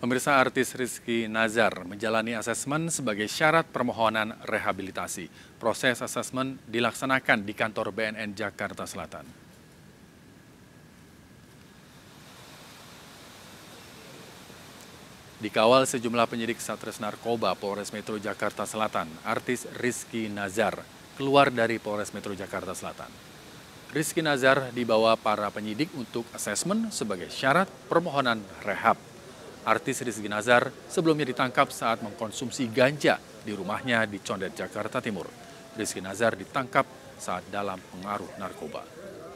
Pemirsa artis Rizky Nazar menjalani asesmen sebagai syarat permohonan rehabilitasi. Proses asesmen dilaksanakan di kantor BNN Jakarta Selatan. Dikawal sejumlah penyidik Satres Narkoba Polres Metro Jakarta Selatan, artis Rizky Nazar keluar dari Polres Metro Jakarta Selatan. Rizky Nazar dibawa para penyidik untuk asesmen sebagai syarat permohonan rehab. Artis Rizky Nazar sebelumnya ditangkap saat mengkonsumsi ganja di rumahnya di Condet, Jakarta Timur. Rizky Nazar ditangkap saat dalam pengaruh narkoba.